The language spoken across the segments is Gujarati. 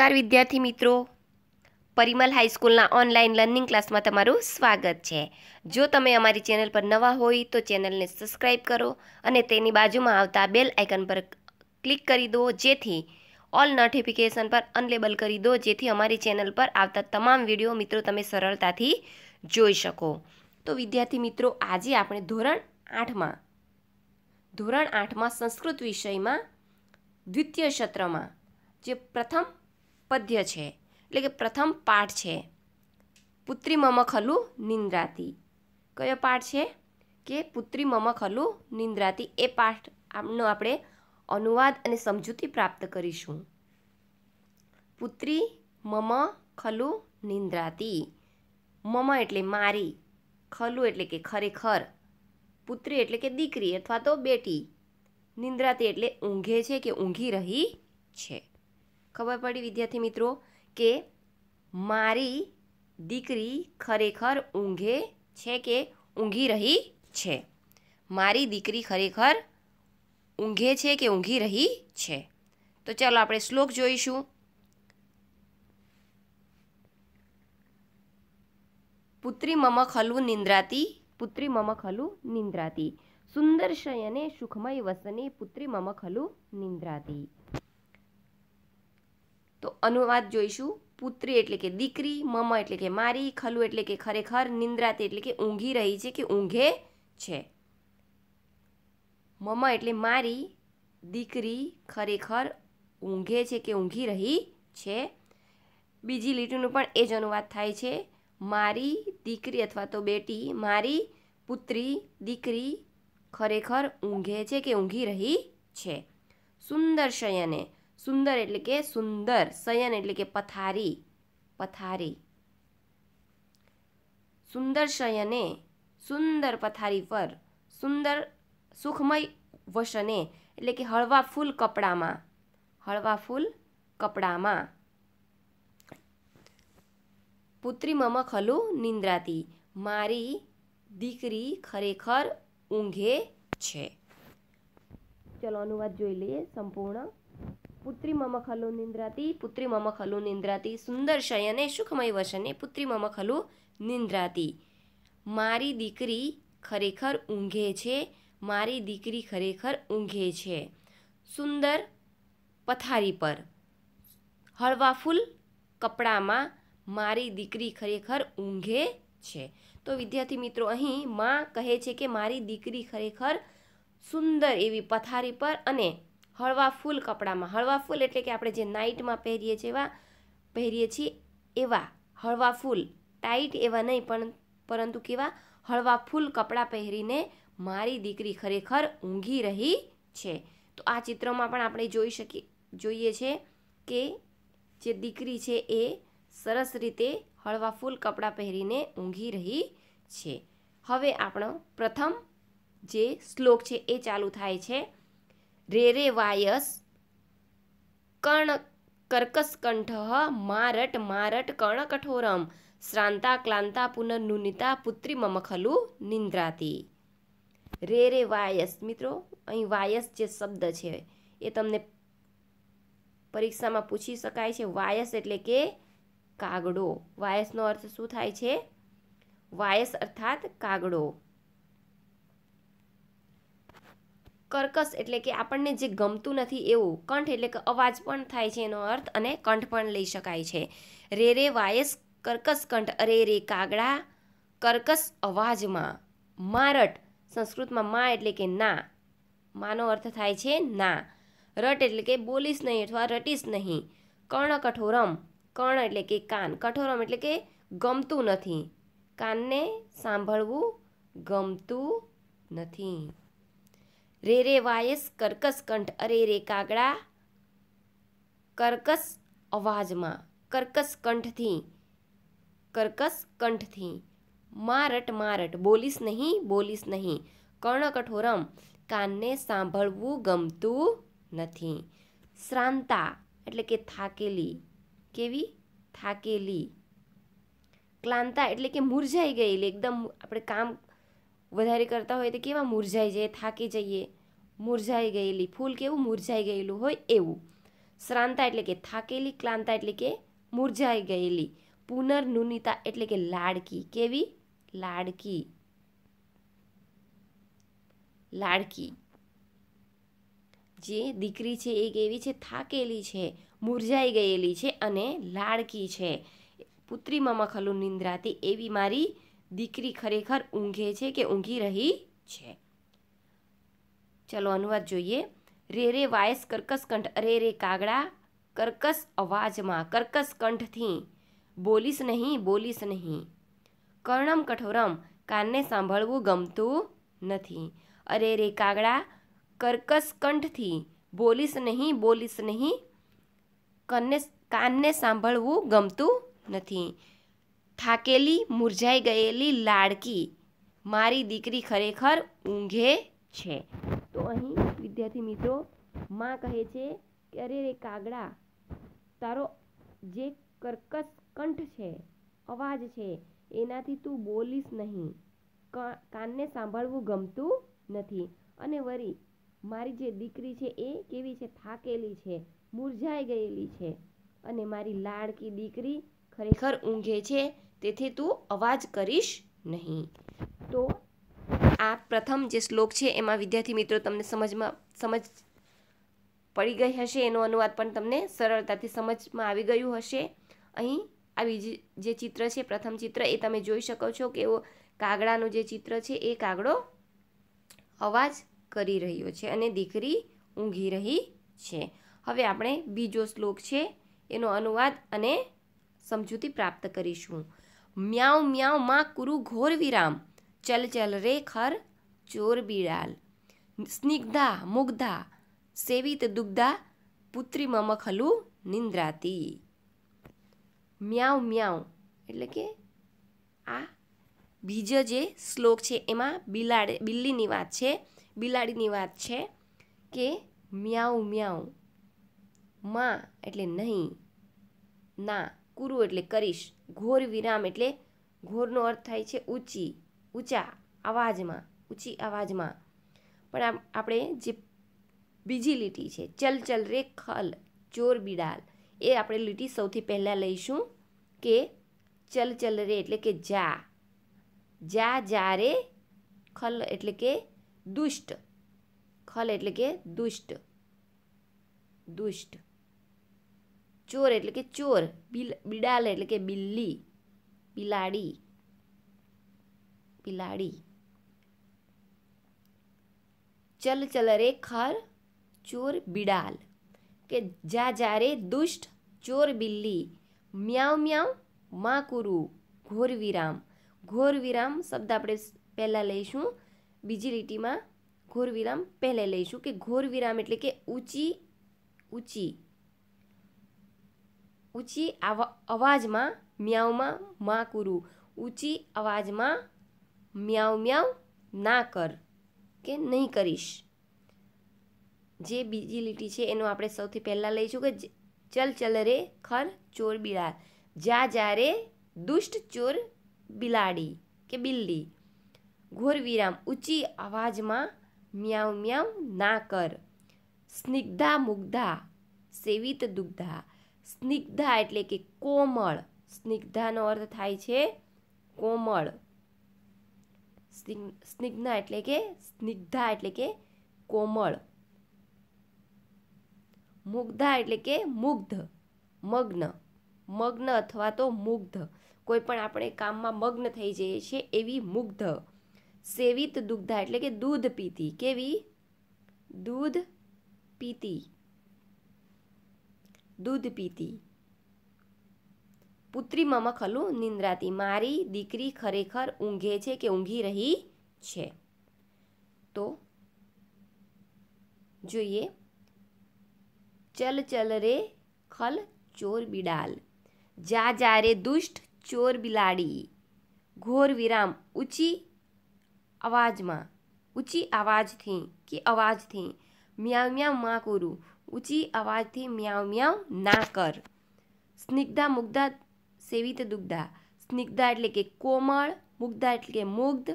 નમસ્કાર વિદ્યાર્થી મિત્રો પરિમલ હાઈસ્કૂલના ઓનલાઈન લર્નિંગ ક્લાસમાં તમારું સ્વાગત છે જો તમે અમારી ચેનલ પર નવા હોય તો ચેનલને સબસ્ક્રાઈબ કરો અને તેની બાજુમાં આવતા બેલ આઇકન પર ક્લિક કરી દો જેથી ઓલ નોટિફિકેશન પર અનલેબલ કરી દો જેથી અમારી ચેનલ પર આવતા તમામ વિડીયો મિત્રો તમે સરળતાથી જોઈ શકો તો વિદ્યાર્થી મિત્રો આજે આપણે ધોરણ આઠમાં ધોરણ આઠમાં સંસ્કૃત વિષયમાં દ્વિતીય સત્રમાં જે પ્રથમ પદ્ય છે એટલે કે પ્રથમ પાઠ છે પુત્રી મમ ખલુ નિંદ્રાતી કયો પાઠ છે કે પુત્રી મમ ખલુ નિંદ્રાતી એ પાઠ આપનો આપણે અનુવાદ અને સમજૂતી પ્રાપ્ત કરીશું પુત્રી મમ ખલુ નિંદ્રાતી મમ એટલે મારી ખલુ એટલે કે ખરેખર પુત્રી એટલે કે દીકરી અથવા તો બેટી નિંદ્રાતી એટલે ઊંઘે છે કે ઊંઘી રહી છે ખબર પડી વિદ્યાર્થી મિત્રો કે મારી દીકરી ખરેખર ઊંઘે છે કે ઊંઘી રહી છે મારી દીકરી ખરેખર ઊંઘે છે કે ઊંઘી રહી છે તો ચાલો આપણે શ્લોક જોઈશું પુત્રી મમ ખલુ નિંદ્રાતી પુત્રી મમ ખલુ નિંદ્રાતી સુંદર શયને સુખમય વસને પુત્રી મમ ખલુ નિંદ્રાતી તો અનુવાદ જોઈશું પુત્રી એટલે કે દીકરી મમ એટલે કે મારી ખલુ એટલે કે ખરેખર નિંદ્રાતી એટલે કે ઊંઘી રહી છે કે ઊંઘે છે મમ એટલે મારી દીકરી ખરેખર ઊંઘે છે કે ઊંઘી રહી છે બીજી લીટીનું પણ એ જ અનુવાદ થાય છે મારી દીકરી અથવા તો બેટી મારી પુત્રી દીકરી ખરેખર ઊંઘે છે કે ઊંઘી રહી છે સુંદર શયને સુંદર એટલે કે સુંદર શયન એટલે કે પથારી પથારી સુંદર શયને સુંદર પથારી પર સુંદર સુખમય વસને એટલે કે હળવા ફૂલ કપડામાં હળવા ફૂલ કપડામાં પુત્રી મમ ખલુ નિંદ્રાતી મારી દીકરી ખરેખર ઊંઘે છે ચલો અનુવાદ જોઈ લઈએ સંપૂર્ણ પુત્રી મમ ખલુ નિંદ્રાતી પુત્રી મમ ખલુ નિંદ્રાતી સુંદર શયને સુખમય વસને પુત્રી મમ ખલુ નિંદ્રાતી મારી દીકરી ખરેખર ઊંઘે છે મારી દીકરી ખરેખર ઊંઘે છે સુંદર પથારી પર હળવાફૂલ કપડામાં મારી દીકરી ખરેખર ઊંઘે છે તો વિદ્યાર્થી મિત્રો અહીં માં કહે છે કે મારી દીકરી ખરેખર સુંદર એવી પથારી પર અને હળવા ફૂલ કપડામાં હળવા ફૂલ એટલે કે આપણે જે નાઇટમાં પહેરીએ જેવા પહેરીએ છીએ એવા હળવા ફૂલ ટાઈટ એવા નહીં પણ પરંતુ કેવા હળવા ફૂલ કપડાં પહેરીને મારી દીકરી ખરેખર ઊંઘી રહી છે તો આ ચિત્રમાં પણ આપણે જોઈ શકીએ જોઈએ છે કે જે દીકરી છે એ સરસ રીતે હળવા ફૂલ કપડાં પહેરીને ઊંઘી રહી છે હવે આપણો પ્રથમ જે શ્લોક છે એ ચાલુ થાય છે વાયસ કર્ણ કર્કશકંઠઃ મારટ મારટ કર્ણકઠોરમ શ્રાંતા ક્લાંતા પુનર્નુનિતા પુત્રી મમ ખલુ નિંદ્રાતી રે રે વાયસ મિત્રો અહીં વાયસ જે શબ્દ છે એ તમને પરીક્ષામાં પૂછી શકાય છે વાયસ એટલે કે કાગડો વાયસનો અર્થ શું થાય છે વાયસ અર્થાત કાગડો કર્કશ એટલે કે આપણને જે ગમતું નથી એવું કંઠ એટલે કે અવાજ પણ થાય છે એનો અર્થ અને કંઠ પણ લઈ શકાય છે રે રે વાયસ કર્કશ કંઠ અરે રે કાગડા કર્કશ અવાજમાં મારટ સંસ્કૃતમાં મા એટલે કે ના માનો અર્થ થાય છે ના રટ એટલે કે બોલીશ નહીં અથવા રટીશ નહીં કર્ણ કઠોરમ કર્ણ એટલે કે કાન કઠોરમ એટલે કે ગમતું નથી કાનને સાંભળવું ગમતું નથી રે રે વાયસ કર્કશ કંઠ અરે રે કાગડા કર્કશ અવાજમાં કર્કશ કંઠથી કર્કશ કંઠથી મારટ મારટ બોલીશ નહીં બોલીશ નહીં કર્ણકઠોરમ કાનને સાંભળવું ગમતું નથી શ્રાંતા એટલે કે થાકેલી કેવી થાકેલી ક્લાંતા એટલે કે મૂરઝાઈ ગયેલી એકદમ આપણે કામ વધારે કરતા હોય તો કેવા મુરઝાઈ જઈએ થાકી જઈએ મુરઝાઈ ગયેલી ફૂલ કેવું મુરઝાઈ ગયેલું હોય એવું શ્રાંતા એટલે કે થાકેલી ક્લાંતા એટલે કે મુરઝાઈ ગયેલી પુનર્નુનિતા એટલે કે લાડકી કેવી લાડકી લાડકી જે દીકરી છે એ કેવી છે થાકેલી છે મુરઝાઈ ગયેલી છે અને લાડકી છે પુત્રી મમખલુ નિંદ્રાતી એવી મારી દીકરી ખરેખર ઊંઘે છે કે ઊંઘી રહી છે ચલો અનુવાદ જોઈએ રે રે વાયસ કર્કશ કંઠ અરે રે કાગડા કર્કશ અવાજમાં કર્કશ કંઠથી બોલીશ નહીં બોલીશ નહીં કર્ણમ કઠોરમ કાનને સાંભળવું ગમતું નથી અરે રે કાગડા કર્કશ કંઠથી બોલીશ નહીં બોલીશ નહીં કનને કાનને સાંભળવું ગમતું નથી થાકેલી મૂરઝાઈ ગયેલી લાડકી મારી દીકરી ખરેખર ઊંઘે છે તો અહીં વિદ્યાર્થી મિત્રો માં કહે છે કે અરે રે કાગડા તારો જે કર્કશ કંઠ છે અવાજ છે એનાથી તું બોલીશ નહીં કાનને સાંભળવું ગમતું નથી અને વરી મારી જે દીકરી છે એ કેવી છે થાકેલી છે મૂરઝાઈ ગયેલી છે અને મારી લાડકી દીકરી ખરેખર ઊંઘે છે તેથી તું અવાજ કરીશ નહીં તો આ પ્રથમ જે શ્લોક છે એમાં વિદ્યાર્થી મિત્રો તમને સમજમાં સમજ પડી ગઈ હશે એનો અનુવાદ પણ તમને સરળતાથી સમજમાં આવી ગયું હશે અહીં આ બીજી જે ચિત્ર છે પ્રથમ ચિત્ર એ તમે જોઈ શકો છો કે એવો કાગડાનું જે ચિત્ર છે એ કાગડો અવાજ કરી રહ્યો છે અને દીકરી ઊંઘી રહી છે હવે આપણે બીજો શ્લોક છે એનો અનુવાદ અને સમજૂતી પ્રાપ્ત કરીશું મ્યાઉ મ્યાઉ માં કુરુ ઘોર વિરામ ચલ ચલ રે ખર ચોર બિડાલ સ્નિગ્ધા મુગ્ધા સેવિત દુગ્ધા પુત્રી મમ ખલુ નિંદ્રાતી મ્યાઉ મ્યાઉ એટલે કે આ બીજો જે શ્લોક છે એમાં બિલાડ બિલ્લીની વાત છે બિલાડીની વાત છે કે મ્યાઉ મ્યાઉ માં એટલે નહીં ના કુરુ એટલે કરીશ ઘોર વિરામ એટલે ઘોરનો અર્થ થાય છે ઊંચી ઊંચા અવાજમાં ઊંચી અવાજમાં પણ આપણે જે બીજી લીટી છે ચલ ચલ રે ખલ ચોર બિડાલ એ આપણે લીટી સૌથી પહેલાં લઈશું કે ચલ ચલ રે એટલે કે જા જા જા રે ખલ એટલે કે દુષ્ટ ખલ એટલે કે દુષ્ટ દુષ્ટ चोर એટલે કે ચોર બિડાલે એટલે કે બિલી બિલાડી બિલાડી ચલ ચલ રે ખાર ચોર બિડાલ કે જા જા રે દુષ્ટ ચોર બિલી મ્યાઉ મ્યાઉ માકુરૂ ઘોર વિરામ ઘોર વિરામ શબ્દ આપણે પહેલા લઈશું બીજી રીટીમાં ઘોર વિરામ પહેલા લઈશું કે ઘોર વિરામ એટલે કે ઊંચી ઊંચી ઊંચી અવાજમાં મ્યાવમાં માં કુરુ ઊંચી અવાજમાં મ્યાવ મ્યાવ ના કર કે નહીં કરીશ જે બીજી લીટી છે એનું આપણે સૌથી પહેલાં લઈશું કે ચલ ચલ રે ખર ચોર બિલાડ જા જા રે દુષ્ટ ચોર બિલાડી કે બિલ્લી ઘોર વિરામ ઊંચી અવાજમાં મ્યાઉ મ્યાઉ ના કર સ્નિગ્ધા મુગ્ધા સેવિત દુગ્ધા સ્નિગ્ધા એટલે કે કોમળ સ્નિગ્ધાનો અર્થ થાય છે કોમળ સ્નિગ્ધા એટલે કે સ્નિગ્ધા એટલે કે કોમળ મુગ્ધા એટલે કે મુગ્ધ મગ્ન મગ્ન અથવા તો મુગ્ધ કોઈ પણ આપણે કામમાં મગ્ન થઈ જઈએ છીએ એવી મુગ્ધ સેવિત દુગ્ધા એટલે કે દૂધ પીતી કેવી દૂધ પીતી દૂધ પીતી પુત્રી મમ ખલું નિંદ્રાતી મારી દીકરી ખરેખર ઊંઘે છે કે ઊંઘી રહી છે તો જોઈએ ચલ ચલ રે ખલ ચોર બિડાલ જા જા રે દુષ્ટ ચોર બિલાડી ઘોર વિરામ ઊંચી અવાજમાં ઊંચી અવાજથી કે અવાજથી મ્યા મ્યા માં કુરું ઊંચી અવાજથી મ્યાઉ મ્યાઉ ના કર સ્નિગ્ધા મુગ્ધા સેવી તે દુગ્ધા સ્નિગ્ધા એટલે કે કોમળ મુગ્ધા એટલે કે મુગ્ધ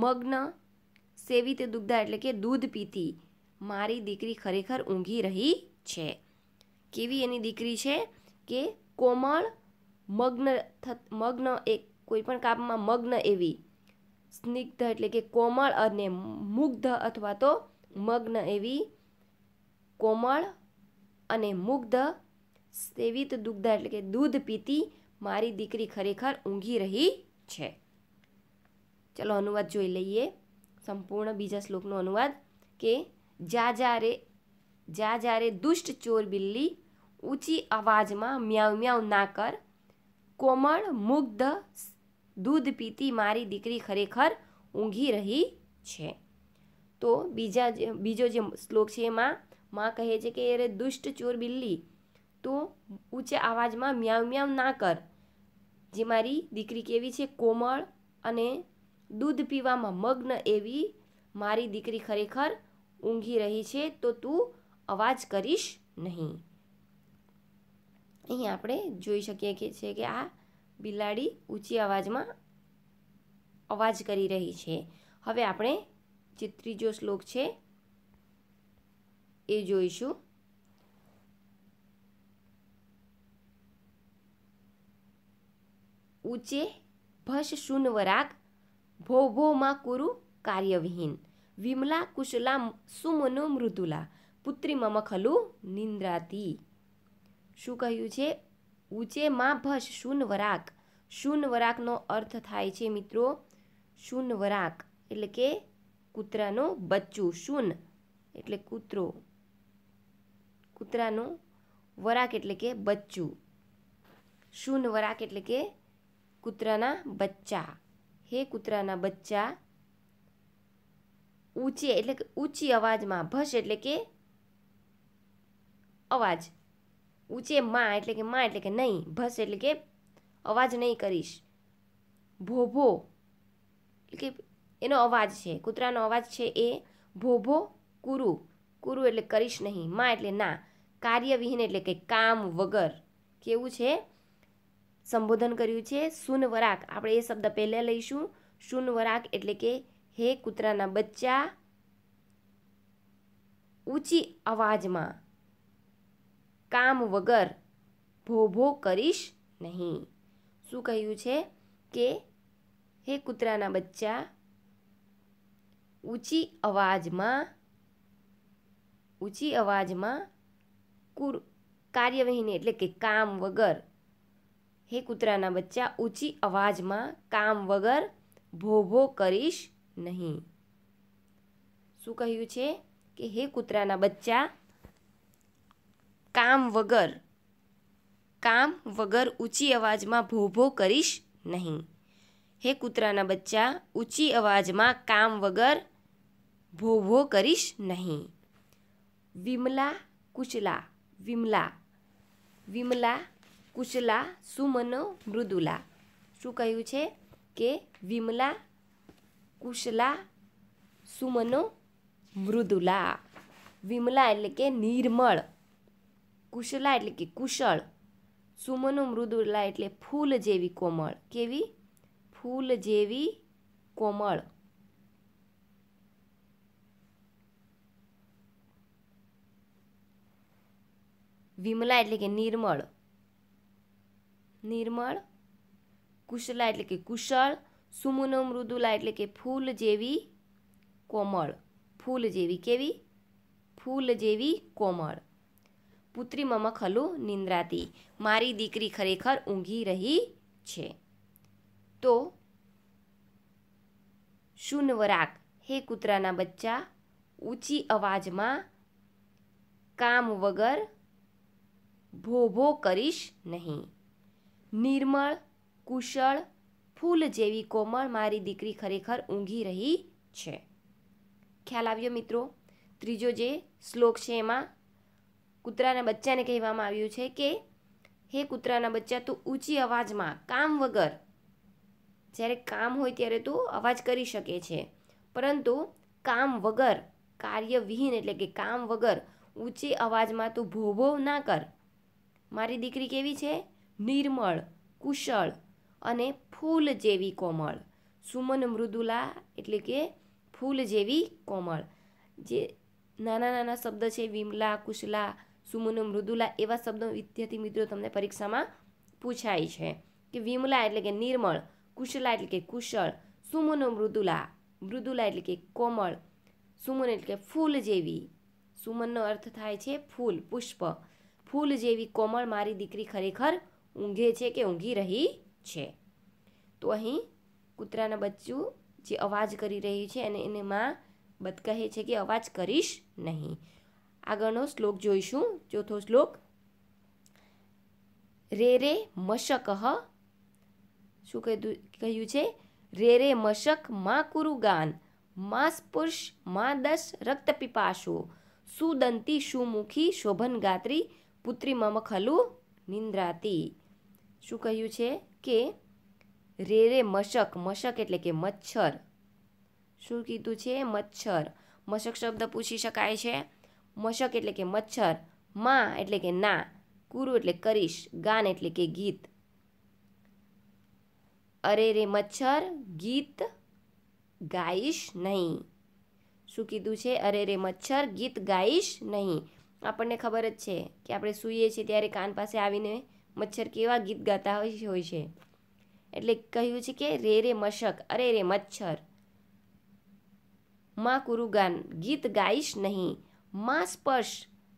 મગ્ન સેવી તે દુગ્ધા એટલે કે દૂધ પીતી મારી દીકરી ખરેખર ઊંઘી રહી છે કેવી એની દીકરી છે કે કોમળ મગ્ન મગ્ન એક કોઈપણ કામમાં મગ્ન એવી સ્નિગ્ધ એટલે કે કોમળ અને મુગ્ધ અથવા તો મગ્ન એવી કોમળ અને મુગ્ધ સેવિત દુગ્ધ એટલે કે દૂધ પીતી મારી દીકરી ખરેખર ઊંઘી રહી છે ચલો અનુવાદ જોઈ લઈએ સંપૂર્ણ બીજા શ્લોકનો અનુવાદ કે જા જ્યારે જા જ્યારે દુષ્ટ ચોર બિલ્લી ઊંચી અવાજમાં મ્યાવ મ્યાવ ના કર કોમળ મુગ્ધ દૂધ પીતી મારી દીકરી ખરેખર ઊંઘી રહી છે તો બીજા બીજો જે શ્લોક છે એમાં માં કહે છે કે અરે દુષ્ટ ચોર બિલ્લી તું ઊંચા અવાજમાં મ્યાવ મ્યાવ ના કર જે મારી દીકરી કેવી છે કોમળ અને દૂધ પીવામાં મગ્ન એવી મારી દીકરી ખરેખર ઊંઘી રહી છે તો તું અવાજ કરીશ નહીં અહીં આપણે જોઈ શકીએ કે છે કે આ બિલાડી ઊંચી અવાજમાં અવાજ કરી રહી છે હવે આપણે જે ત્રીજો શ્લોક છે એ જોઈશું ઊંચે ભસ શૂન્વરાગ ભો ભોમાં કુરુ કાર્યવિહીન વિમલા કુશલા સુમનો મૃદુલા પુત્રી મમ ખલુ નિંદ્રાતી શું કહ્યું છે ઊંચે માં ભસ શૂન્વરાક શૂનવરાકનો અર્થ થાય છે મિત્રો શૂન્વરાક એટલે કે કૂતરાનું બચ્ચું શૂન એટલે કૂતરો કૂતરાનું વરાક એટલે કે બચ્ચું શૂન વરાક એટલે કે કૂતરાના બચ્ચા હે કૂતરાના બચ્ચા ઊંચે એટલે કે ઊંચી અવાજમાં ભસ એટલે કે અવાજ ઊંચે માં એટલે કે માં એટલે કે નહીં ભસ એટલે કે અવાજ નહીં કરીશ ભોભો એટલે કે એનો અવાજ છે કૂતરાનો અવાજ છે એ ભોભો કુરુ કુરુ એટલે કરીશ નહીં માં એટલે ના કાર્યવિહીન એટલે કે કામ વગર કેવું છે સંબોધન કર્યું છે શૂનવરાક આપણે એ શબ્દ પહેલાં લઈશું શૂનવરાક એટલે કે હે કૂતરાના બચ્ચા ઊંચી અવાજમાં કામ વગર ભોભો કરીશ નહીં શું કહ્યું છે કે હે કૂતરાના બચ્ચા ઊંચી અવાજમાં ઊંચી અવાજમાં કુર કાર્યવિહીન એટલે કે કામ વગર હે કૂતરાના બચ્ચા ઊંચી અવાજમાં કામ વગર ભોભો કરીશ નહીં શું કહ્યું છે કે હે કૂતરાના બચ્ચા કામ વગર કામ વગર ઊંચી અવાજમાં ભોભો કરીશ નહીં હે કૂતરાના બચ્ચા ઊંચી અવાજમાં કામ વગર ભોભો કરીશ નહીં વિમલા કુચલા વિમલા વિમલા કુશલા સુમન મૃદુલા શું કહ્યું છે કે વિમલા કુશલા સુમનો મૃદુલા વિમલા એટલે કે નિર્મળ કુશલા એટલે કે કુશળ સુમનો મૃદુલા એટલે ફૂલ જેવી કોમળ કેવી ફૂલ જેવી કોમળ વિમલા એટલે કે નિર્મળ નિર્મળ કુશલા એટલે કે કુશળ સુમુન મૃદુલા એટલે કે ફૂલ જેવી કોમળ ફૂલ જેવી કેવી ફૂલ જેવી કોમળ પુત્રી મમ ખલુ નિંદ્રાતી મારી દીકરી ખરેખર ઊંઘી રહી છે તો શૂનવરાક હે કૂતરાના બચ્ચા ઊંચી અવાજમાં કામ વગર ભોભો કરીશ નહીં નિર્મળ કુશળ ફૂલ જેવી કોમળ મારી દીકરી ખરેખર ઊંઘી રહી છે ખ્યાલ આવ્યો મિત્રો ત્રીજો જે શ્લોક છે એમાં કૂતરાના બચ્ચાને કહેવામાં આવ્યું છે કે હે કૂતરાના બચ્ચા તું ઊંચી અવાજમાં કામ વગર જ્યારે કામ હોય ત્યારે તું અવાજ કરી શકે છે પરંતુ કામ વગર કાર્યવિહીન એટલે કે કામ વગર ઊંચી અવાજમાં તું ભોભો ના કર મારી દીકરી કેવી છે નિર્મળ કુશળ અને ફૂલ જેવી કોમળ સુમન મૃદુલા એટલે કે ફૂલ જેવી કોમળ જે નાના નાના શબ્દ છે વિમલા કુશલા સુમન મૃદુલા એવા શબ્દો વિદ્યાર્થી મિત્રો તમને પરીક્ષામાં પૂછાય છે કે વિમલા એટલે કે નિર્મળ કુશલા એટલે કે કુશળ સુમન મૃદુલા મૃદુલા એટલે કે કોમળ સુમન એટલે કે ફૂલ જેવી સુમનનો અર્થ થાય છે ફૂલ પુષ્પ ફૂલ જેવી કોમળ મારી દીકરી ખરેખર ઊંઘે છે કે ઊંઘી રહી છે તો અહીં કૂતરાના બચ્ચું જે અવાજ કરી રહ્યું છે અને એને માં બત કહે છે કે અવાજ કરીશ નહીં આગળનો શ્લોક જોઈશું ચોથો શ્લોક રે રે મશકહ શું કહેતું કહ્યું છે રે રે મશક માં કુરુગાન માંસ પુરુષ માં દસ રક્તપિપાશો સુદંતી સુમુખી ગાત્રી પુત્રી મમ ખલુ નિંદ્રાતી શું કહ્યું છે કે રે રે મશક મશક એટલે કે મચ્છર શું કીધું છે મચ્છર મશક શબ્દ પૂછી શકાય છે મશક એટલે કે મચ્છર માં એટલે કે ના કુરુ એટલે કરીશ ગાન એટલે કે ગીત અરે રે મચ્છર ગીત ગાઈશ નહીં શું કીધું છે અરે રે મચ્છર ગીત ગાઈશ નહીં આપણને ખબર જ છે કે આપણે સૂઈએ છીએ ત્યારે કાન પાસે આવીને મચ્છર કેવા ગીત ગાતા હોય છે એટલે કહ્યું છે કે રે રે મશક અરે રે મચ્છર માં કુરુગાન ગીત ગાઈશ નહીં માં સ્પર્શ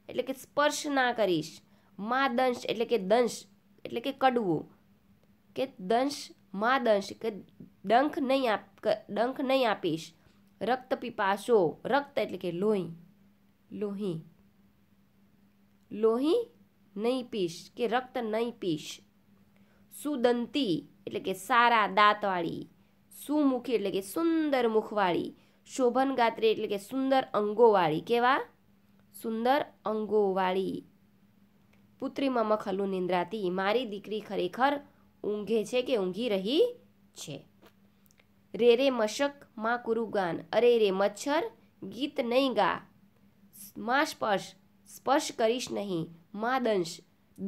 એટલે કે સ્પર્શ ના કરીશ માં દંશ એટલે કે દંશ એટલે કે કડવું કે દંશ માં દંશ કે ડંખ નહીં આપ ડંખ નહીં આપીશ રક્ત પીપાશો રક્ત એટલે કે લોહી લોહી લોહી નહીં પીશ કે રક્ત નહીં પીશ સુદંતી એટલે કે સારા દાંતવાળી સુમુખી એટલે કે સુંદર મુખવાળી શોભન શોભનગાત્રી એટલે કે સુંદર અંગોવાળી કેવા સુંદર અંગોવાળી પુત્રીમાં મખલુ નિંદ્રાતી મારી દીકરી ખરેખર ઊંઘે છે કે ઊંઘી રહી છે રે રે મશક માં કુરુગાન અરે રે મચ્છર ગીત નહીં ગા માં સ્પર્શ સ્પર્શ કરીશ નહીં મા દંશ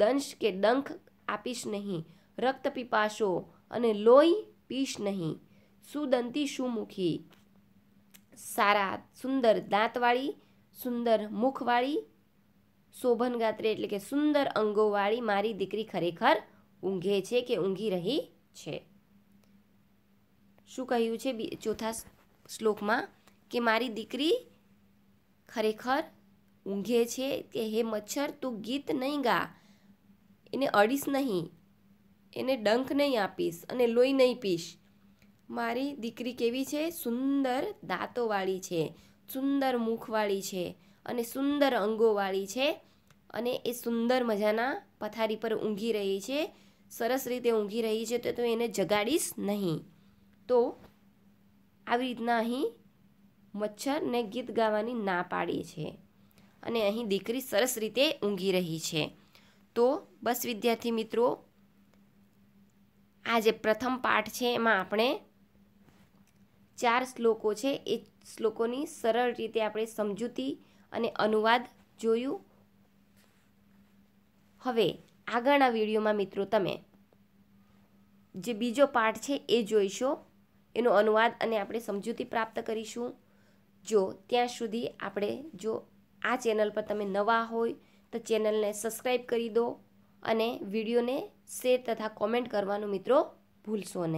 દંશ કે ડંખ આપીશ નહીં રક્ત પીપાશો અને લોહી પીશ નહીં સુદંતી સુમુખી સારા સુંદર દાંતવાળી સુંદર મુખવાળી શોભન ગાત્રે એટલે કે સુંદર અંગોવાળી મારી દીકરી ખરેખર ઊંઘે છે કે ઊંઘી રહી છે શું કહ્યું છે ચોથા શ્લોકમાં કે મારી દીકરી ખરેખર ઊંઘે છે કે હે મચ્છર તું ગીત નહીં ગા એને અડીશ નહીં એને ડંખ નહીં આપીશ અને લોહી નહીં પીશ મારી દીકરી કેવી છે સુંદર દાંતોવાળી છે સુંદર મુખવાળી છે અને સુંદર અંગોવાળી છે અને એ સુંદર મજાના પથારી પર ઊંઘી રહી છે સરસ રીતે ઊંઘી રહી છે તો તું એને જગાડીશ નહીં તો આવી રીતના અહીં મચ્છરને ગીત ગાવાની ના પાડી છે અને અહીં દીકરી સરસ રીતે ઊંઘી રહી છે તો બસ વિદ્યાર્થી મિત્રો આ જે પ્રથમ પાઠ છે એમાં આપણે ચાર શ્લોકો છે એ શ્લોકોની સરળ રીતે આપણે સમજૂતી અને અનુવાદ જોયું હવે આગળના વિડીયોમાં મિત્રો તમે જે બીજો પાઠ છે એ જોઈશો એનો અનુવાદ અને આપણે સમજૂતી પ્રાપ્ત કરીશું જો ત્યાં સુધી આપણે જો આ ચેનલ પર તમે નવા હોય તો ચેનલને સબસ્ક્રાઈબ કરી દો અને વિડીયોને શેર તથા કોમેન્ટ કરવાનું મિત્રો ભૂલશો નહીં